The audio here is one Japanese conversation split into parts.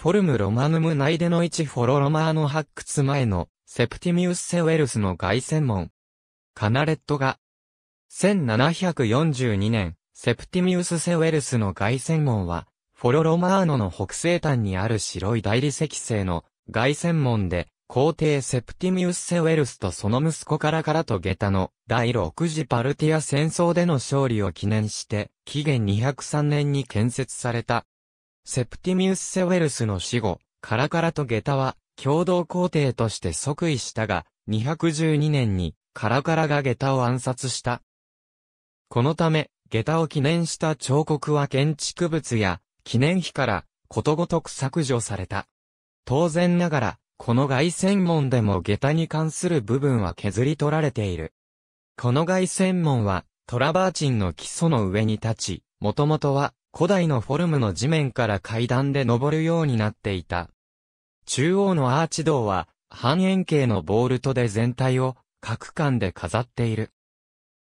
フォルムロマヌム内での一フォロロマーの発掘前のセプティミウス・セウェルスの外旋門。カナレットが、1742年、セプティミウス・セウェルスの外旋門は、フォロロマーノの北西端にある白い大理石製の外旋門で、皇帝セプティミウス・セウェルスとその息子からからと下駄の第6次パルティア戦争での勝利を記念して、紀元203年に建設されたセプティミウス・セウェルスの死後、カラカラと下駄は共同皇帝として即位したが、212年にカラカラが下駄を暗殺した。このため、下駄を記念した彫刻は建築物や記念碑からことごとく削除された。当然ながら、この外線門でも下駄に関する部分は削り取られている。この外線門はトラバーチンの基礎の上に立ち、もともとは古代のフォルムの地面から階段で登るようになっていた。中央のアーチ道は、半円形のボールトで全体を、各間で飾っている。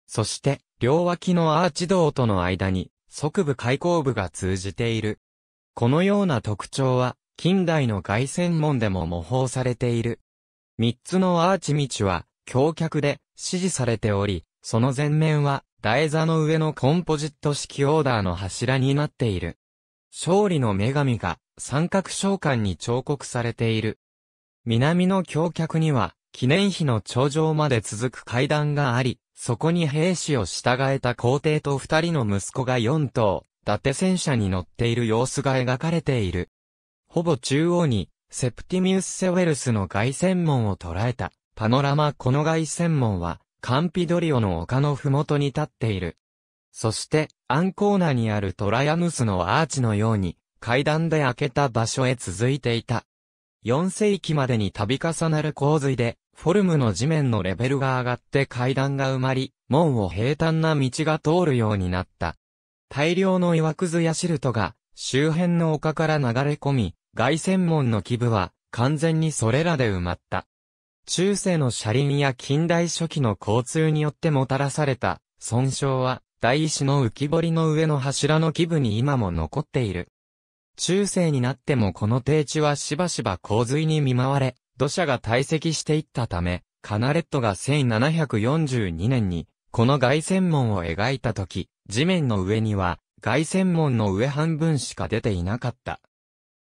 そして、両脇のアーチ道との間に、側部開口部が通じている。このような特徴は、近代の外線門でも模倣されている。三つのアーチ道は、橋脚で支持されており、その前面は台座の上のコンポジット式オーダーの柱になっている。勝利の女神が三角召喚に彫刻されている。南の橋脚には記念碑の頂上まで続く階段があり、そこに兵士を従えた皇帝と二人の息子が四頭、伊達戦車に乗っている様子が描かれている。ほぼ中央に、セプティミウス・セウェルスの凱旋門を捉えた、パノラマこの凱旋門は、カンピドリオの丘のふもとに立っている。そして、アンコーナにあるトラヤヌスのアーチのように、階段で開けた場所へ続いていた。4世紀までに度重なる洪水で、フォルムの地面のレベルが上がって階段が埋まり、門を平坦な道が通るようになった。大量の岩くずやシルトが、周辺の丘から流れ込み、外線門の基部は、完全にそれらで埋まった。中世の車輪や近代初期の交通によってもたらされた損傷は、大石の浮き彫りの上の柱の基部に今も残っている。中世になってもこの低地はしばしば洪水に見舞われ、土砂が堆積していったため、カナレットが1742年に、この外線門を描いた時、地面の上には、外線門の上半分しか出ていなかった。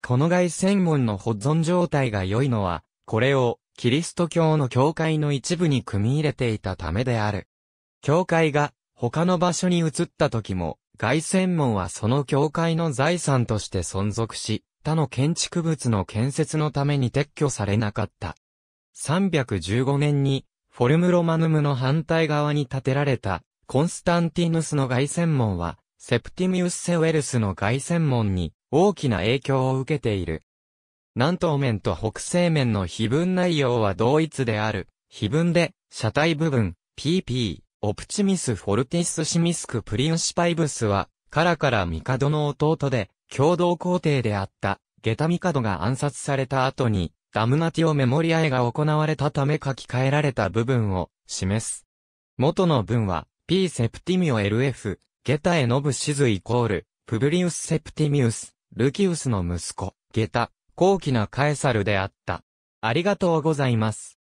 この外線門の保存状態が良いのは、これをキリスト教の教会の一部に組み入れていたためである。教会が他の場所に移った時も、外専門はその教会の財産として存続し、他の建築物の建設のために撤去されなかった。315年に、フォルムロマヌムの反対側に建てられた、コンスタンティヌスの外線門は、セプティミウス・セウェルスの外線門に大きな影響を受けている。南東面と北西面の非分内容は同一である。非分で、車体部分、PP、オプチミス・フォルティス・シミスク・プリンシパイブスは、カラからドの弟で、共同皇帝であった、ゲタミカドが暗殺された後に、ダムナティオメモリアエが行われたため書き換えられた部分を示す。元の文は、P セプティミオ LF、ゲタエノブシズイコール、プブリウス・セプティミウス、ルキウスの息子、ゲタ、高貴なカエサルであった。ありがとうございます。